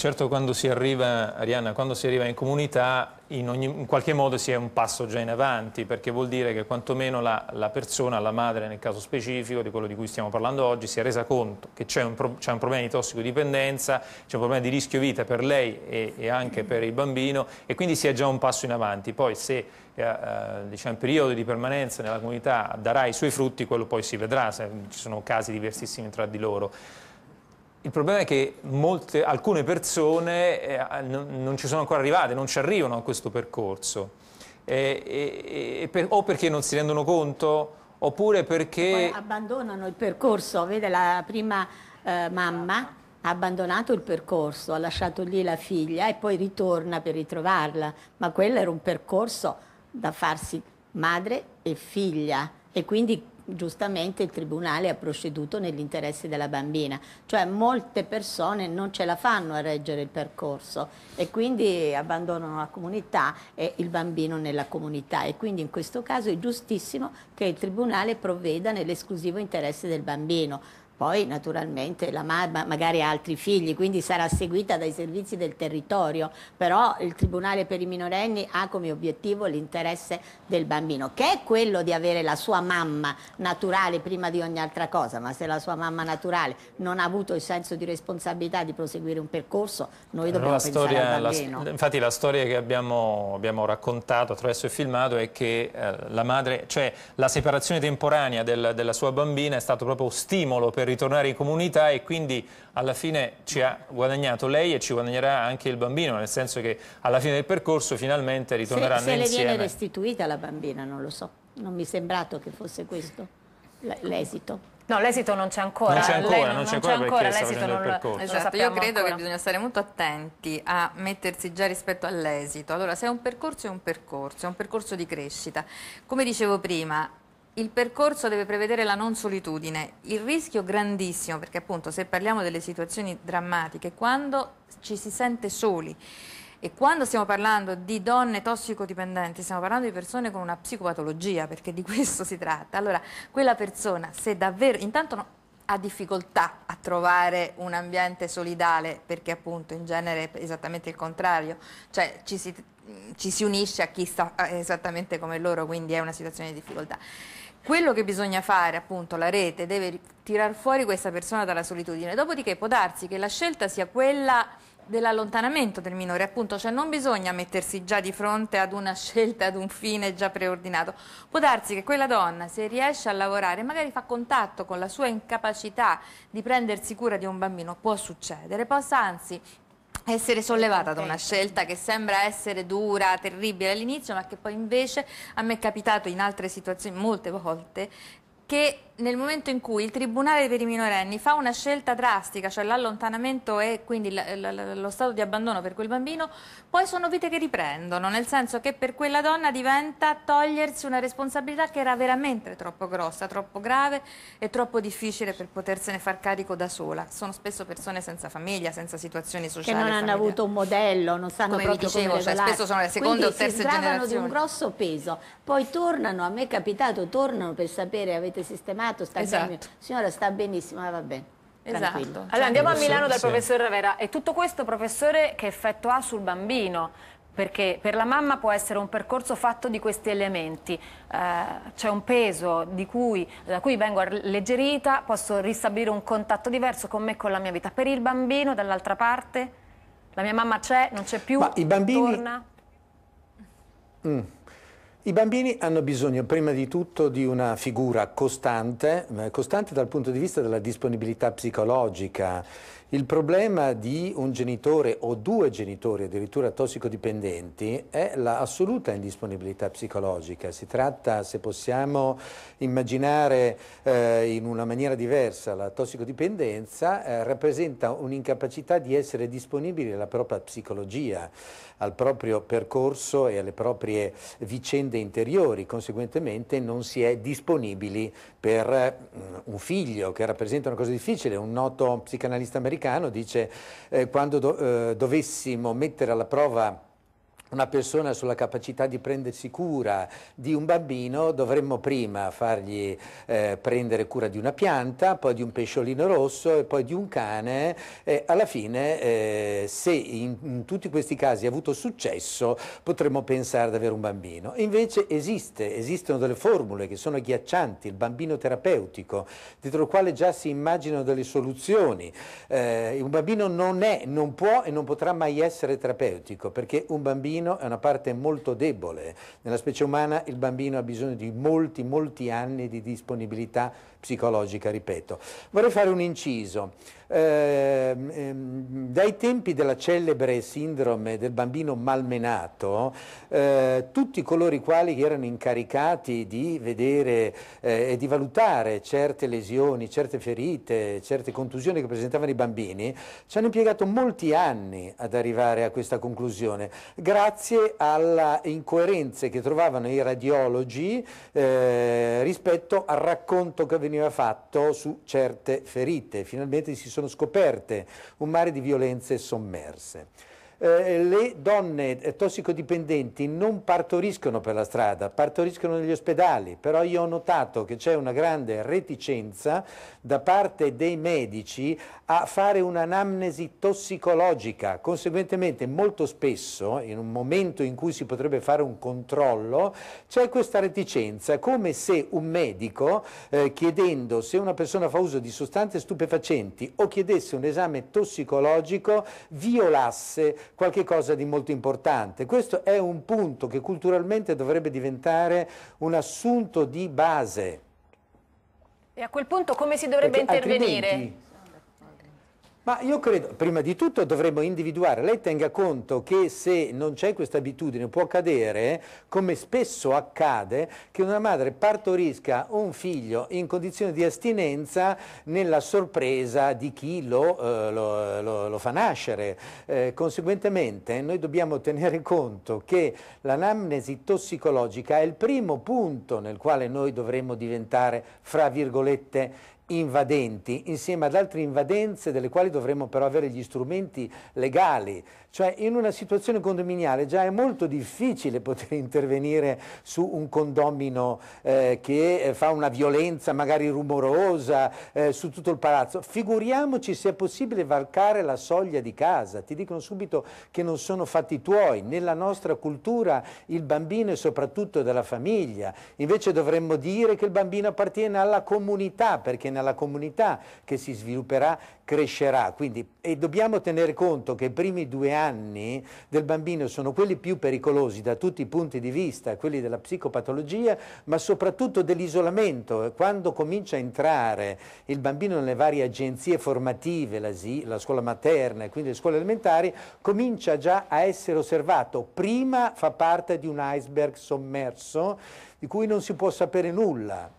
Certo quando si arriva, Arianna, quando si arriva in comunità in, ogni, in, qualche modo si è un passo già in avanti perché vuol dire che quantomeno la, la, persona, la madre nel caso specifico di quello di cui stiamo parlando oggi, si è resa conto che c'è un, un, problema di tossicodipendenza, c'è un problema di rischio vita per lei e, e, anche per il bambino e quindi si è già un passo in avanti. Poi se eh, eh diciamo, il periodo di permanenza nella comunità darà i suoi frutti, quello poi si vedrà, se, ci sono casi diversissimi tra di loro. Il problema è che molte, alcune persone eh, non, non, ci sono ancora arrivate, non ci arrivano a questo percorso, eh, per, o perché non si rendono conto, oppure perché... Poi abbandonano il percorso, vede la prima eh, mamma ha abbandonato il percorso, ha lasciato lì la figlia e poi ritorna per ritrovarla, ma quello era un percorso da farsi madre e figlia e quindi giustamente il Tribunale ha proceduto nell'interesse della bambina, cioè molte persone non ce la fanno a reggere il percorso e quindi abbandonano la comunità e il bambino nella comunità e quindi in questo caso è giustissimo che il Tribunale provveda nell'esclusivo interesse del bambino poi naturalmente la mamma magari ha altri figli, quindi sarà seguita dai servizi del territorio, però il Tribunale per i minorenni ha come obiettivo l'interesse del bambino, che è quello di avere la sua mamma naturale prima di ogni altra cosa, ma se la sua mamma naturale non ha avuto il senso di responsabilità di proseguire un percorso, noi dobbiamo la storia, al bambino. La, infatti la storia che abbiamo, abbiamo, raccontato attraverso il filmato è che eh, la madre, cioè la separazione temporanea del, della sua bambina è stato proprio stimolo per ritornare in comunità e quindi alla fine ci ha guadagnato lei e ci guadagnerà anche il bambino, nel senso che alla fine del percorso finalmente ritorneranno se, se insieme. Se le viene restituita la bambina, non lo so, non mi è sembrato che fosse questo l'esito. No, l'esito non c'è ancora. Non c'è ancora, non c'è ancora, ancora l'esito non lo, esatto, Io credo ancora. che bisogna stare molto attenti a mettersi già rispetto all'esito. Allora, se è un percorso, è un percorso, è un percorso di crescita. Come dicevo prima, il percorso deve prevedere la non solitudine, il rischio grandissimo, perché appunto se parliamo delle situazioni drammatiche, quando ci si sente soli e quando stiamo parlando di donne tossicodipendenti, stiamo parlando di persone con una psicopatologia, perché di questo si tratta, allora quella persona se davvero, intanto no, ha difficoltà a trovare un ambiente solidale perché appunto in genere è esattamente il contrario, cioè ci si, ci si unisce a chi sta eh, esattamente come loro, quindi è una situazione di difficoltà. Quello che bisogna fare, appunto, la rete deve tirar fuori questa persona dalla solitudine, dopodiché può darsi che la scelta sia quella dell'allontanamento del minore, appunto, cioè non bisogna mettersi già di fronte ad una scelta, ad un fine già preordinato. Può darsi che quella donna, se riesce a lavorare, magari fa contatto con la sua incapacità di prendersi cura di un bambino, può succedere, possa anzi essere sollevata da una scelta che sembra essere dura, terribile all'inizio, ma che poi invece a me è capitato in altre situazioni molte volte che nel momento in cui il Tribunale per i minorenni fa una scelta drastica, cioè l'allontanamento e quindi lo stato di abbandono per quel bambino, poi sono vite che riprendono, nel senso che per quella donna diventa togliersi una responsabilità che era veramente troppo grossa, troppo grave e troppo difficile per potersene far carico da sola. Sono spesso persone senza famiglia, senza situazioni sociali. Che non hanno familiari. avuto un modello, non sanno come proprio dicevo, come cioè, spesso sono le seconde quindi o terze generazioni. si di un grosso peso, poi tornano, a me è capitato, tornano per sapere avete sistemato malato, esatto, sta esatto. Signora, sta benissimo, eh, va bene. Esatto. Allora andiamo a Milano dal professor Ravera e tutto questo professore che effetto ha sul bambino perché per la mamma può essere un percorso fatto di questi elementi, eh, c'è un peso cui, da cui vengo alleggerita, posso ristabilire un contatto diverso con me e con la mia vita, per il bambino dall'altra parte la mia mamma c'è, non c'è più, Ma i bambini... torna... Mm. I bambini hanno bisogno prima di tutto di una figura costante, eh, costante dal punto di vista della disponibilità psicologica. Il problema di un genitore o due genitori addirittura tossicodipendenti è l'assoluta indisponibilità psicologica. Si tratta, se possiamo immaginare eh, in una maniera diversa, la tossicodipendenza eh, rappresenta un'incapacità di essere disponibili alla propria psicologia, al proprio percorso e alle proprie vicende vicende interiori, conseguentemente non si è disponibili per mm, un figlio che rappresenta una cosa difficile. Un noto psicanalista americano dice eh, quando do, eh, dovessimo mettere alla prova una persona sulla capacità di prendersi cura di un bambino, dovremmo prima fargli eh, prendere cura di una pianta, poi di un pesciolino rosso e poi di un cane. E alla fine, eh, se in, in, tutti questi casi ha avuto successo, potremmo pensare ad avere un bambino. Invece esiste, esistono delle formule che sono ghiaccianti, il bambino terapeutico, dietro il quale già si immaginano delle soluzioni. Eh, un bambino non è, non può e non potrà mai essere terapeutico, perché un bambino bambino è una parte molto debole. Nella specie umana il bambino ha bisogno di molti, molti anni di disponibilità psicologica, ripeto. Vorrei fare un inciso. Eh, dai tempi della celebre sindrome del bambino malmenato, eh, tutti coloro i quali erano incaricati di vedere eh, e di valutare certe lesioni, certe ferite, certe contusioni che presentavano i bambini, ci hanno impiegato molti anni ad arrivare a questa conclusione, grazie alle incoerenze che trovavano i radiologi eh, rispetto al racconto che avveniva veniva fatto su certe ferite. Finalmente si sono scoperte un mare di violenze sommerse eh, le donne tossicodipendenti non partoriscono per la strada, partoriscono negli ospedali, però io ho notato che c'è una grande reticenza da parte dei medici a fare un'anamnesi tossicologica, conseguentemente molto spesso, in un momento in cui si potrebbe fare un controllo, c'è questa reticenza, come se un medico eh, chiedendo se una persona fa uso di sostanze stupefacenti o chiedesse un esame tossicologico violasse qualche cosa di molto importante. Questo è un punto che culturalmente dovrebbe diventare un assunto di base. E a quel punto come si dovrebbe Perché intervenire? Ma io credo, prima di tutto dovremmo individuare, lei tenga conto che se non c'è questa abitudine può accadere, come spesso accade, che una madre partorisca un figlio in condizione di astinenza nella sorpresa di chi lo, eh, lo, lo, lo fa nascere. Eh, conseguentemente noi dobbiamo tenere conto che l'anamnesi tossicologica è il primo punto nel quale noi dovremmo diventare, fra virgolette, invadenti insieme ad altre invadenze delle quali dovremmo però avere gli strumenti legali, cioè in una situazione condominiale già è molto difficile poter intervenire su un condomino eh, che eh, fa una violenza magari rumorosa eh, su tutto il palazzo, figuriamoci se è possibile varcare la soglia di casa, ti dicono subito che non sono fatti tuoi, nella nostra cultura il bambino è soprattutto della famiglia, invece dovremmo dire che il bambino appartiene alla comunità perché nella appartiene alla comunità che si svilupperà, crescerà. Quindi, e dobbiamo tenere conto che i primi due anni del bambino sono quelli più pericolosi da tutti i punti di vista, quelli della psicopatologia, ma soprattutto dell'isolamento. Quando comincia a entrare il bambino nelle varie agenzie formative, la, la scuola materna e quindi le scuole elementari, comincia già a essere osservato. Prima fa parte di un iceberg sommerso di cui non si può sapere nulla.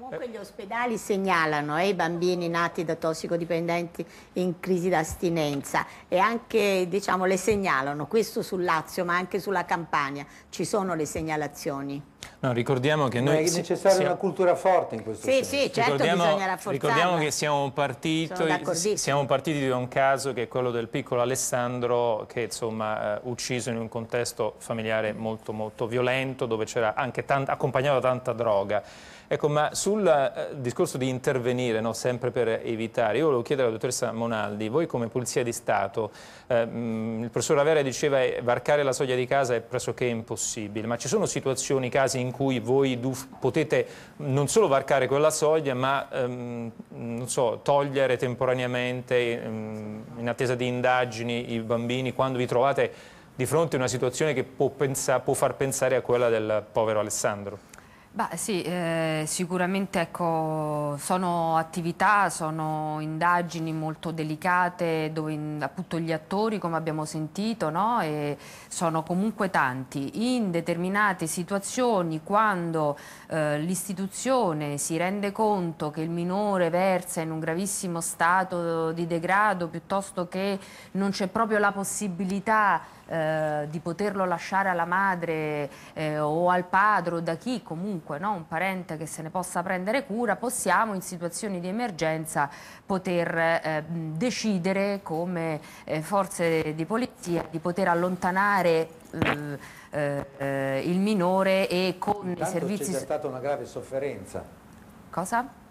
Comunque gli ospedali segnalano eh, i bambini nati da tossicodipendenti in crisi d'astinenza e anche diciamo, le segnalano, questo sul Lazio ma anche sulla Campania, ci sono le segnalazioni. No, ricordiamo che noi... è necessaria una cultura forte in questo sì, senso. Sì, certo ricordiamo, bisogna rafforzarla. Ricordiamo che siamo, partito, siamo partiti da un caso che è quello del piccolo Alessandro che insomma eh, ucciso in un contesto familiare molto molto violento dove c'era anche tant accompagnava tanta droga. Ecco, ma sul eh, discorso di intervenire, no, sempre per evitare, io volevo chiedere alla dottoressa Monaldi, voi come Polizia di Stato, eh, mm, il professor Avere diceva che eh, varcare la soglia di casa è pressoché impossibile, ma ci sono situazioni, casi in cui voi potete non solo varcare quella soglia, ma ehm, so, togliere temporaneamente, ehm, in attesa di indagini, i bambini, quando vi trovate di fronte a una situazione che può, pensa, può far pensare a quella del povero Alessandro? Beh, sì, eh, sicuramente ecco, sono attività, sono indagini molto delicate dove in, appunto gli attori, come abbiamo sentito, no? sono comunque tanti. In determinate situazioni, quando eh, l'istituzione si rende conto che il minore versa in un gravissimo stato di degrado piuttosto che non c'è proprio la possibilità eh, di poterlo lasciare alla madre eh, o al padre o da chi comunque no? un parente che se ne possa prendere cura, possiamo in situazioni di emergenza poter eh, decidere come eh, forze di polizia di poter allontanare eh, il minore e con Intanto i servizi... c'è stata una grave sofferenza. Cosa?